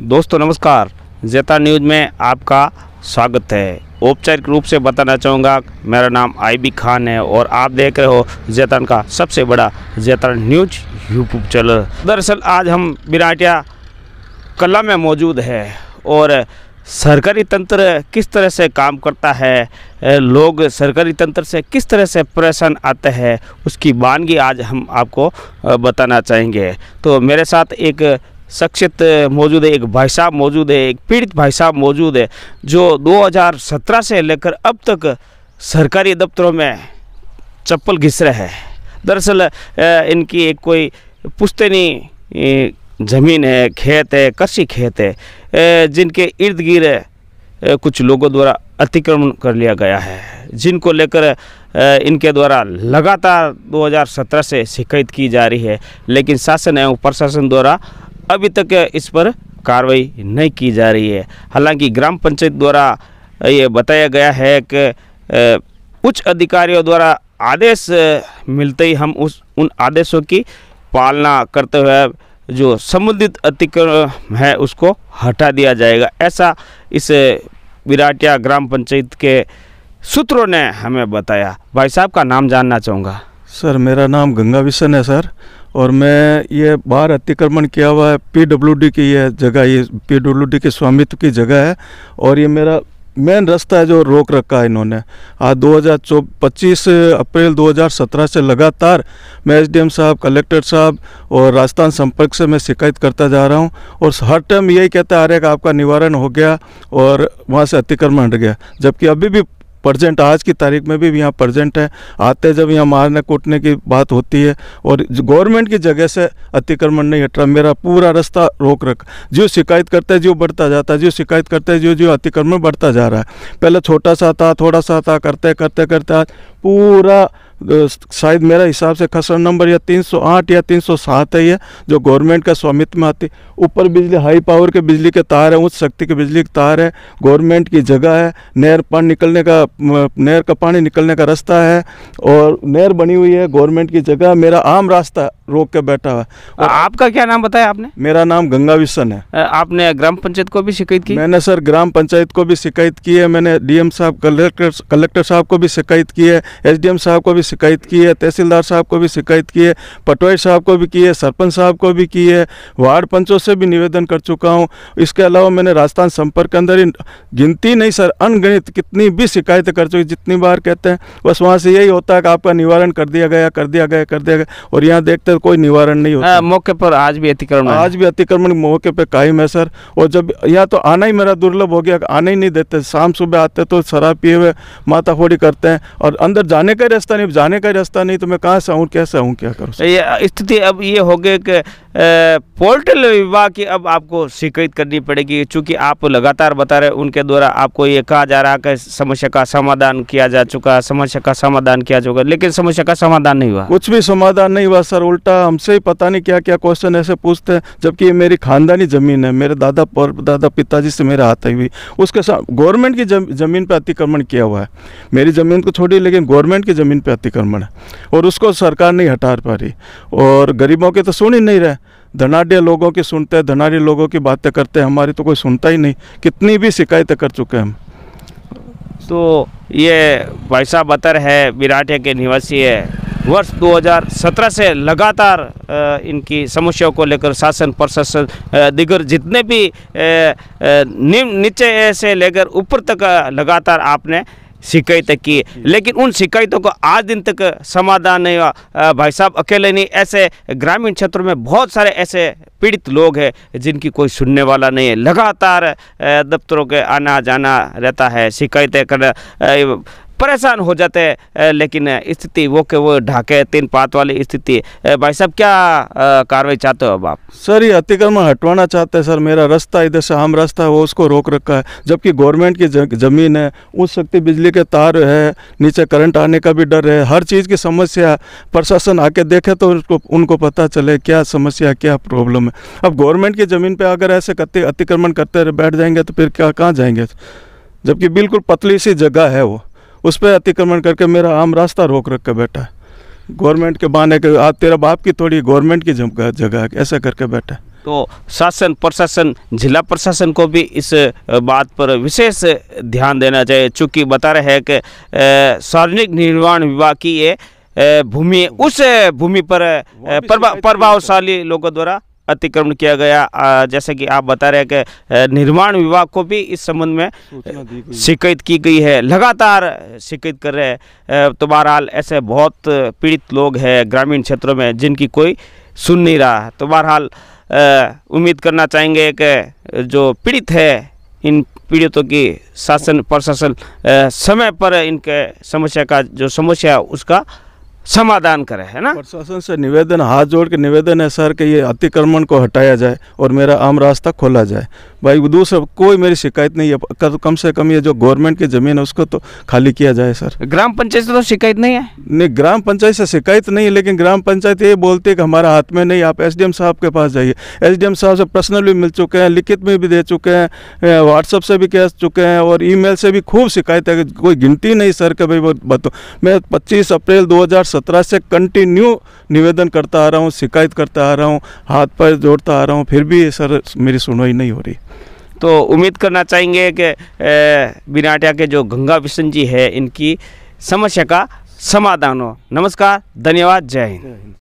दोस्तों नमस्कार जेता न्यूज में आपका स्वागत है औपचारिक रूप से बताना चाहूँगा मेरा नाम आईबी खान है और आप देख रहे हो जैतन का सबसे बड़ा जैतन न्यूज यूट्यूब चैनल दरअसल आज हम बिराटिया कला में मौजूद है और सरकारी तंत्र किस तरह से काम करता है लोग सरकारी तंत्र से किस तरह से परेशान आते हैं उसकी बानगी आज हम आपको बताना चाहेंगे तो मेरे साथ एक शख्सियत मौजूद है एक भाई साहब मौजूद है एक पीड़ित भाई साहब मौजूद है जो 2017 से लेकर अब तक सरकारी दफ्तरों में चप्पल घिस रहे हैं दरअसल इनकी एक कोई पुश्तनी ज़मीन है खेत है कृषि खेत है जिनके इर्द गिर्द कुछ लोगों द्वारा अतिक्रमण कर लिया गया है जिनको लेकर इनके द्वारा लगातार 2017 से शिकायत की जा रही है लेकिन शासन एवं प्रशासन द्वारा अभी तक इस पर कार्रवाई नहीं की जा रही है हालांकि ग्राम पंचायत द्वारा ये बताया गया है कि उच्च अधिकारियों द्वारा आदेश मिलते ही हम उस उन आदेशों की पालना करते हुए जो संबंधित अतिक्रम है उसको हटा दिया जाएगा ऐसा इस विराटिया ग्राम पंचायत के सूत्रों ने हमें बताया भाई साहब का नाम जानना चाहूँगा सर मेरा नाम गंगा विशन है सर और मैं ये बाहर अतिक्रमण किया हुआ है पीडब्ल्यूडी की ये जगह ये पीडब्ल्यूडी के स्वामित्व की जगह है और ये मेरा मेन रास्ता है जो रोक रखा है इन्होंने आज दो हज़ार पच्चीस अप्रैल 2017 से लगातार मैं एसडीएम साहब कलेक्टर साहब और राजस्थान संपर्क से मैं शिकायत करता जा रहा हूं और हर टाइम यही कहता आ रहा है कि आपका निवारण हो गया और वहां से अतिक्रमण हट गया जबकि अभी भी प्रजेंट आज की तारीख में भी यहाँ प्रजेंट है आते जब यहाँ मारने कूटने की बात होती है और गवर्नमेंट की जगह से अतिक्रमण नहीं हट रहा मेरा पूरा रास्ता रोक रख जो शिकायत करता है जो बढ़ता जाता है जो शिकायत करते जो जो अतिक्रमण बढ़ता जा रहा है पहले छोटा सा था थोड़ा सा था करते करते करते पूरा शायद मेरा हिसाब से खसरा नंबर या 308 या 307 है ये जो गवर्नमेंट का स्वामित्व में आती ऊपर बिजली हाई पावर के बिजली के तार है उच्च शक्ति के बिजली के तार है गवर्नमेंट की जगह है नहर पानी निकलने का नहर का पानी निकलने का रास्ता है और नहर बनी हुई है गवर्नमेंट की जगह मेरा आम रास्ता रोक के बैठा हुआ है आपका क्या नाम बताया आपने मेरा नाम गंगा विशन है आपने ग्राम पंचायत को भी शिकायत की मैंने सर ग्राम पंचायत को भी शिकायत की है मैंने डीएम साहब कलेक्टर कलेक्टर साहब को भी शिकायत की है एसडीएम साहब को भी शिकायत की है तहसीलदार साहब को भी शिकायत की है पटवारी साहब को भी की है सरपंच साहब को भी की है वार्ड पंचों से भी निवेदन कर चुका हूँ इसके अलावा मैंने राजस्थान संपर्क के अंदर गिनती नहीं सर अनगणित कितनी भी शिकायत कर चुकी जितनी बार कहते हैं बस वहाँ से यही होता है कि आपका निवारण कर दिया गया कर दिया गया कर दिया गया और यहाँ देखते कोई निवारण नहीं होता हाँ, मौके पर आज भी अतिक्रमण आज भी अतिक्रमण मौके पर कायम है सर और जब यहाँ तो आना ही मेरा दुर्लभ हो गया आने ही नहीं देते शाम सुबह आते तो शराब पिए हुए माता करते हैं और अंदर जाने का रास्ता नहीं जाने का रास्ता नहीं तो मैं कहाँ से आऊँ कैसे आऊँ क्या करूँ स्थिति अब ये हो गए कि पोर्टल विभाग की अब आपको शिकायत करनी पड़ेगी चूँकि आप लगातार बता रहे उनके द्वारा आपको ये कहा जा रहा है समस्या का समाधान किया जा चुका समस्या का समाधान किया चुका लेकिन समस्या का समाधान नहीं हुआ कुछ भी समाधान नहीं हुआ सर उल्टा हमसे ही पता नहीं क्या क्या क्वेश्चन ऐसे पूछते हैं जबकि मेरी खानदानी ज़मीन है मेरे दादा पर दादा पिताजी से मेरे हाथ हुई उसके साथ गवर्नमेंट की ज़मीन पर अतिक्रमण किया हुआ है मेरी ज़मीन को तो छोड़ी लेकिन गवर्नमेंट की ज़मीन पर अतिक्रमण है और उसको सरकार नहीं हटा पा रही और गरीबों के तो सुन ही नहीं रहे धनाढ़ लोगों की सुनते हैं धनाढ़ लोगों की बातें करते हैं हमारी तो कोई सुनता ही नहीं कितनी भी शिकायतें कर चुके हैं हम तो ये भाई साहब अतर है विराटे के निवासी है वर्ष 2017 से लगातार इनकी समस्याओं को लेकर शासन प्रशासन दिगर जितने भी निम्न नीचे से लेकर ऊपर तक लगातार आपने शिकायत की लेकिन उन शिकायतों को आज दिन तक समाधान नहीं हुआ भाई साहब अकेले नहीं ऐसे ग्रामीण क्षेत्रों में बहुत सारे ऐसे पीड़ित लोग हैं जिनकी कोई सुनने वाला नहीं है लगातार दफ्तरों के आना जाना रहता है शिकायतें कर परेशान हो जाते हैं लेकिन स्थिति वो के वो ढाके तीन पात वाली स्थिति भाई साहब क्या कार्रवाई चाहते हो अब आप सर ये अतिक्रमण हटवाना चाहते हैं सर मेरा रास्ता इधर से आम रास्ता है वो उसको रोक रखा है जबकि गवर्नमेंट की ज़मीन है उस शक्ति बिजली के तार है नीचे करंट आने का भी डर है हर चीज़ की समस्या प्रशासन आके देखे तो उसको उनको पता चले क्या समस्या क्या प्रॉब्लम है अब गवर्नमेंट की ज़मीन पर अगर ऐसे अतिक्रमण करते बैठ जाएंगे तो फिर क्या कहाँ जाएंगे जबकि बिल्कुल पतली सी जगह है वो उस पर अतिक्रमण करके मेरा आम रास्ता रोक रख के बैठा है गवर्नमेंट के बहाने के आज तेरा बाप की थोड़ी गवर्नमेंट की जगह है ऐसा करके बैठा है तो शासन प्रशासन जिला प्रशासन को भी इस बात पर विशेष ध्यान देना चाहिए चूँकि बता रहे हैं कि सार्वजनिक निर्माण विभाग की ये भूमि उस भूमि पर प्रभावशाली लोगों द्वारा अतिक्रमण किया गया जैसे कि आप बता रहे हैं कि निर्माण विभाग को भी इस संबंध में शिकायत की गई है लगातार शिकायत कर रहे हैं तो बहरहाल ऐसे बहुत पीड़ित लोग हैं ग्रामीण क्षेत्रों में जिनकी कोई सुन नहीं रहा तो बहरहाल उम्मीद करना चाहेंगे कि जो पीड़ित है इन पीड़ितों की शासन प्रशासन समय पर इनके समस्या का जो समस्या है उसका समाधान करे है ना प्रशासन से निवेदन हाथ जोड़ के निवेदन है सर कि ये अतिक्रमण को हटाया जाए और मेरा आम रास्ता खोला जाए भाई दूसरा कोई मेरी शिकायत नहीं है कम से कम ये जो गवर्नमेंट की ज़मीन है उसको तो खाली किया जाए सर ग्राम पंचायत से तो शिकायत नहीं है नहीं ग्राम पंचायत से शिकायत नहीं है लेकिन ग्राम पंचायत ये बोलती है कि हमारा हाथ में नहीं आप एस साहब के पास जाइए एस साहब से पर्सनल भी मिल चुके हैं लिखित में भी दे चुके हैं व्हाट्सअप से भी कह चुके हैं और ई से भी खूब शिकायत है कोई गिनती नहीं सर के भाई बताओ मैं पच्चीस अप्रैल दो 2017 से कंटिन्यू निवेदन करता आ रहा हूँ शिकायत करता आ रहा हूँ हाथ पैर जोड़ता आ रहा हूँ फिर भी सर मेरी सुनवाई नहीं हो रही तो उम्मीद करना चाहेंगे कि बिनाटिया के जो गंगा विष्णु जी है इनकी समस्या का समाधान हो नमस्कार धन्यवाद जय हिंद